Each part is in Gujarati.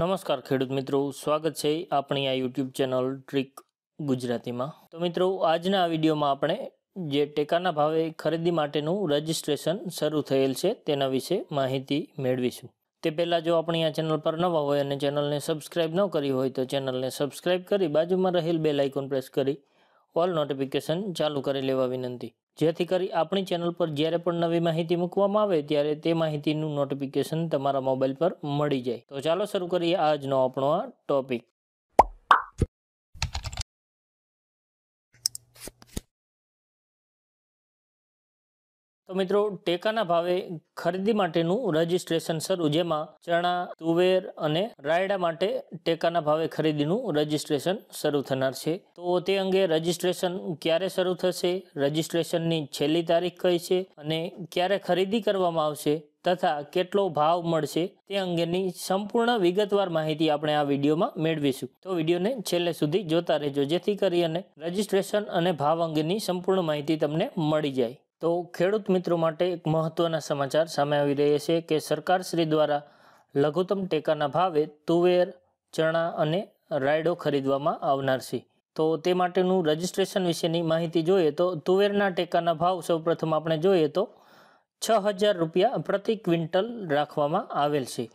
નમસ્કાર ખેડૂત મિત્રો સ્વાગત છે આપણી આ યુટ્યુબ ચેનલ ટ્રીક ગુજરાતીમાં તો મિત્રો આજના આ વિડીયોમાં આપણે જે ટેકાના ભાવે ખરીદી માટેનું રજીસ્ટ્રેશન શરૂ થયેલ છે તેના વિશે માહિતી મેળવીશું તે પહેલાં જો આપણી આ ચેનલ પર નવા હોય અને ચેનલને સબસ્ક્રાઇબ ન કરી હોય તો ચેનલને સબસ્ક્રાઇબ કરી બાજુમાં રહેલ બેલ આઇકોન પ્રેસ કરી ઓલ નોટિફિકેશન ચાલુ કરી લેવા વિનંતી જેથી કરી આપણી ચેનલ પર જ્યારે પણ નવી માહિતી મૂકવામાં આવે ત્યારે તે માહિતીનું નોટિફિકેશન તમારા મોબાઈલ પર મળી જાય તો ચાલો શરૂ કરીએ આજનો આપણો આ ટોપિક તો મિત્રો ટેકાના ભાવે ખરીદી માટેનું રજીસ્ટ્રેશન શરૂ જેમાં ચણા તુવેર અને રાયડા માટે ટેકાના ભાવે ખરીદીનું રજીસ્ટ્રેશન શરૂ થનાર છે તો તે અંગે રજીસ્ટ્રેશન ક્યારે શરૂ થશે રજીસ્ટ્રેશનની છેલ્લી તારીખ કઈ છે અને ક્યારે ખરીદી કરવામાં આવશે તથા કેટલો ભાવ મળશે તે અંગેની સંપૂર્ણ વિગતવાર માહિતી આપણે આ વિડીયોમાં મેળવીશું તો વિડીયોને છેલ્લે સુધી જોતા રહેજો જેથી કરી અને રજીસ્ટ્રેશન અને ભાવ અંગેની સંપૂર્ણ માહિતી તમને મળી જાય તો ખેડૂત મિત્રો માટે એક મહત્ત્વના સમાચાર સામે આવી રહ્યા છે કે સરકારશ્રી દ્વારા લઘુત્તમ ટેકાના ભાવે તુવેર ચણા અને રાયડો ખરીદવામાં આવનાર છે તો તે માટેનું રજિસ્ટ્રેશન વિશેની માહિતી જોઈએ તો તુવેરના ટેકાના ભાવ સૌપ્રથમ આપણે જોઈએ તો છ હજાર રૂપિયા પ્રતિ ક્વિન્ટલ રાખવામાં આવેલ છે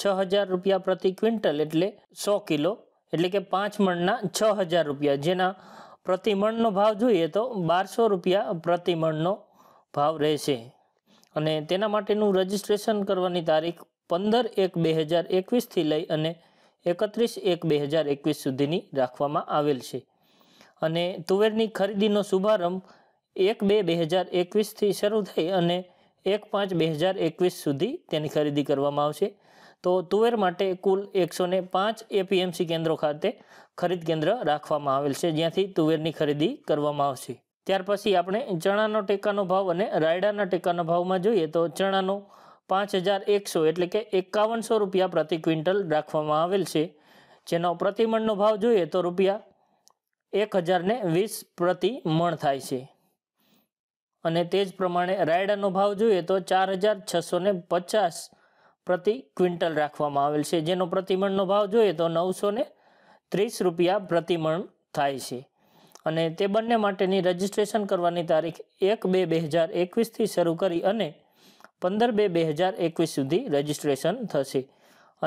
છ હજાર રૂપિયા પ્રતિ ક્વિન્ટલ એટલે સો કિલો એટલે કે પાંચ મણના છ હજાર રૂપિયા જેના પ્રતિ મણનો ભાવ જોઈએ તો બારસો રૂપિયા પ્રતિ મણનો ભાવ રહેશે અને તેના માટેનું રજિસ્ટ્રેશન કરવાની તારીખ પંદર એક બે હજાર એકવીસથી લઈ અને એકત્રીસ એક બે હજાર એકવીસ સુધીની રાખવામાં આવેલ છે અને તુવેરની ખરીદીનો શુભારંભ એક બે બે હજાર એકવીસથી શરૂ થઈ અને એક પાંચ બે હજાર એકવીસ સુધી તેની ખરીદી કરવામાં આવશે તો તુવેર માટે કુલ એકસો ને પાંચ એપીએમસી કેન્દ્રો ખાતે ખરીદ કેન્દ્ર રાખવામાં આવેલ છે જ્યાંથી તુવેરની ખરીદી કરવામાં આવશે ત્યાર પછી આપણે ચણાનો ટેકાનો ભાવ અને રાયડાના ટેકાનો ભાવમાં જોઈએ તો ચણાનો પાંચ હજાર એકસો એટલે કે એકાવનસો રૂપિયા પ્રતિ ક્વિન્ટલ રાખવામાં આવેલ છે જેનો પ્રતિમણનો ભાવ જોઈએ તો રૂપિયા એક હજારને વીસ પ્રતિ મણ થાય છે અને તે જ પ્રમાણે રાયડાનો ભાવ જોઈએ તો ચાર હજાર છસોને પચાસ પ્રતિ ક્વિન્ટલ રાખવામાં આવેલ છે જેનો પ્રતિમણનો ભાવ જોઈએ તો નવસો ત્રીસ રૂપિયા પ્રતિમણ થાય છે અને તે બંને માટેની રજીસ્ટ્રેશન કરવાની તારીખ એક બે બે હજાર એકવીસથી શરૂ કરી અને પંદર બે બે હજાર એકવીસ સુધી રજીસ્ટ્રેશન થશે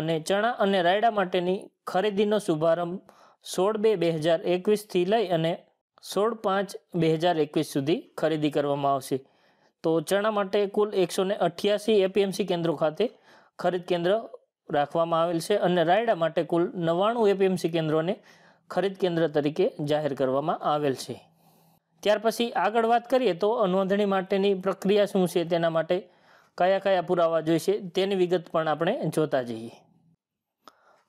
અને ચણા અને રાયડા માટેની ખરીદીનો શુભારંભ સોળ બે બે હજાર એકવીસથી લઈ અને સોળ પાંચ બે હજાર એકવીસ સુધી ખરીદી કરવામાં આવશે તો ચણા માટે કુલ એકસો ને અઠ્યાસી એપીએમસી કેન્દ્રો ખાતે ખરીદ કેન્દ્ર રાખવામાં આવેલ છે અને રાયડા માટે કુલ નવ્વાણું એપીએમસી કેન્દ્રોને ખરીદ કેન્દ્ર તરીકે જાહેર કરવામાં આવેલ છે ત્યાર પછી આગળ વાત કરીએ તો નોંધણી માટેની પ્રક્રિયા શું છે તેના માટે કયા કયા પુરાવા જોઈશે તેની વિગત પણ આપણે જોતા જઈએ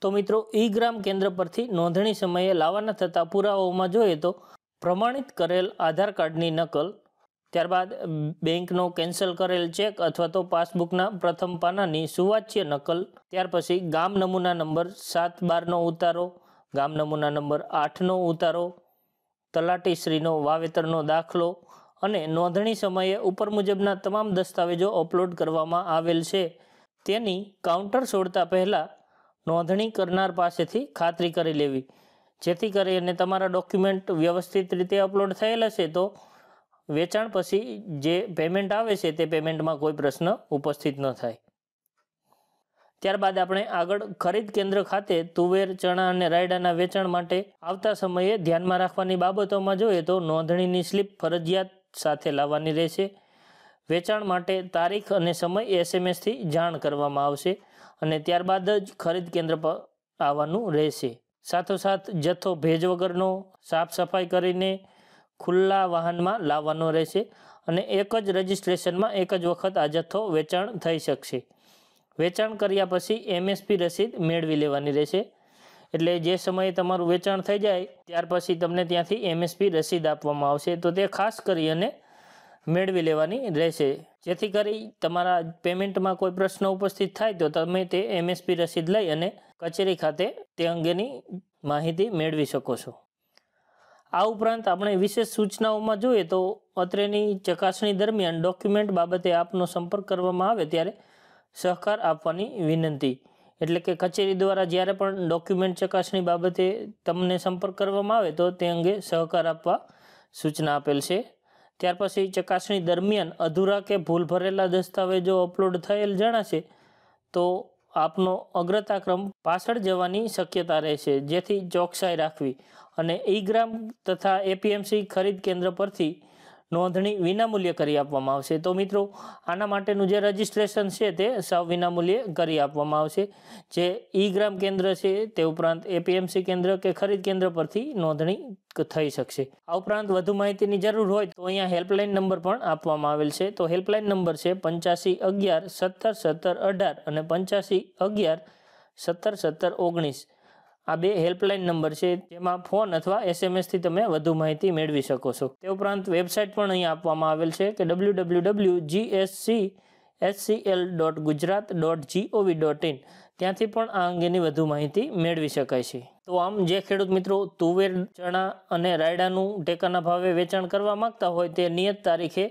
તો મિત્રો ઈ ગ્રામ કેન્દ્ર પરથી નોંધણી સમયે લાવવાના થતા પુરાવાઓમાં જોઈએ તો પ્રમાણિત કરેલ આધાર કાર્ડની નકલ ત્યારબાદ બેંકનો કેન્સલ કરેલ ચેક અથવા તો પાસબુકના પ્રથમ પાનાની સુવાચ્ય નકલ ત્યાર પછી ગામ નમૂના નંબર સાત બારનો ઉતારો ગામ નમૂના નંબર આઠનો ઉતારો તલાટીશ્રીનો વાવેતરનો દાખલો અને નોંધણી સમયે ઉપર મુજબના તમામ દસ્તાવેજો અપલોડ કરવામાં આવેલ છે તેની કાઉન્ટર છોડતા પહેલાં નોંધણી કરનાર પાસેથી ખાતરી કરી લેવી જેથી કરીને તમારા ડોક્યુમેન્ટ વ્યવસ્થિત રીતે અપલોડ થયેલ હશે તો વેચાણ પછી જે પેમેન્ટ આવે છે તે પેમેન્ટમાં કોઈ પ્રશ્ન ઉપસ્થિત ન થાય ત્યારબાદ આપણે આગળ ખરીદ કેન્દ્ર ખાતે તુવેર ચણા અને રાયડાના વેચાણ માટે આવતા સમયે ધ્યાનમાં રાખવાની બાબતોમાં જોઈએ તો નોંધણીની સ્લીપ ફરજિયાત સાથે લાવવાની રહેશે વેચાણ માટે તારીખ અને સમય એસએમએસથી જાણ કરવામાં આવશે અને ત્યારબાદ જ ખરીદ કેન્દ્ર પર આવવાનું રહેશે સાથોસાથ જથ્થો ભેજ વગરનો સાફ સફાઈ કરીને ખુલ્લા વાહનમાં લાવવાનો રહેશે અને એક જ રજિસ્ટ્રેશનમાં એક જ વખત આ જથ્થો વેચાણ થઈ શકશે વેચાણ કર્યા પછી એમએસપી રસીદ મેળવી લેવાની રહેશે એટલે જે સમયે તમારું વેચાણ થઈ જાય ત્યાર પછી તમને ત્યાંથી એમએસપી રસીદ આપવામાં આવશે તો તે ખાસ કરી અને મેળવી લેવાની રહેશે જેથી કરી તમારા પેમેન્ટમાં કોઈ પ્રશ્ન ઉપસ્થિત થાય તો તમે તે એમએસપી રસીદ લઈ અને કચેરી ખાતે તે અંગેની માહિતી મેળવી શકો છો આ ઉપરાંત આપણે વિશેષ સૂચનાઓમાં જોઈએ તો અત્રેની ચકાસણી દરમિયાન ડોક્યુમેન્ટ બાબતે આપનો સંપર્ક કરવામાં આવે ત્યારે સહકાર આપવાની વિનંતી એટલે કે કચેરી દ્વારા જ્યારે પણ ડોક્યુમેન્ટ ચકાસણી બાબતે તમને સંપર્ક કરવામાં આવે તો તે અંગે સહકાર આપવા સૂચના આપેલ છે ત્યાર પછી ચકાસણી દરમિયાન અધૂરા કે ભૂલ ભરેલા દસ્તાવેજો અપલોડ થયેલ જણાશે તો આપનો અગ્રતાક્રમ પાછળ જવાની શક્યતા રહેશે જેથી ચોકસાઈ રાખવી અને ઈ ગ્રામ તથા એપીએમસી ખરીદ કેન્દ્ર પરથી નોંધણી વિનામૂલ્યે કરી આપવામાં આવશે તો મિત્રો આના માટેનું જે રજિસ્ટ્રેશન છે તે સૌ વિનામૂલ્યે કરી આપવામાં આવશે જે ઈ ગ્રામ કેન્દ્ર છે તે ઉપરાંત એપીએમસી કેન્દ્ર કે ખરીદ કેન્દ્ર પરથી નોંધણી થઈ શકશે આ ઉપરાંત વધુ માહિતીની જરૂર હોય તો અહીંયા હેલ્પલાઇન નંબર પણ આપવામાં આવેલ છે તો હેલ્પલાઇન નંબર છે પંચ્યાસી અગિયાર સત્તર સત્તર અઢાર અને પંચ્યાસી અગિયાર સત્તર સત્તર ઓગણીસ આ બે હેલ્પલાઇન નંબર છે જેમાં ફોન અથવા એસએમએસથી તમે વધુ માહિતી મેળવી શકો છો તે ઉપરાંત વેબસાઇટ પણ અહીં આપવામાં આવેલ છે કે W W W GSC HCL dot Gujarat dot GOV dot in ત્યાંથી પણ આ અંગેની વધુ માહિતી મેળવી શકાય છે તો આમ જે ખેડૂત મિત્રો તુવેર ચણા અને રાયડાનું ટેકાના ભાવે વેચાણ કરવા માંગતા હોય તે નિયત તારીખે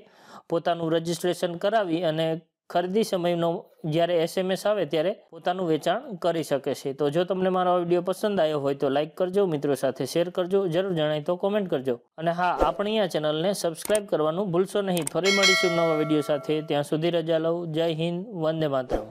પોતાનું રજિસ્ટ્રેશન કરાવી અને ખરીદી સમયનો જ્યારે એસએમએસ આવે ત્યારે પોતાનું વેચાણ કરી શકે છે તો જો તમને મારો વિડીયો પસંદ આવ્યો હોય તો લાઇક કરજો મિત્રો સાથે શેર કરજો જરૂર જણાય તો કોમેન્ટ કરજો અને હા આપણી આ ચેનલને સબસ્ક્રાઇબ કરવાનું ભૂલશો નહીં ફરી મળીશું નવા વિડીયો સાથે ત્યાં સુધી રજા લઉં જય હિન્દ વંદે માતરમ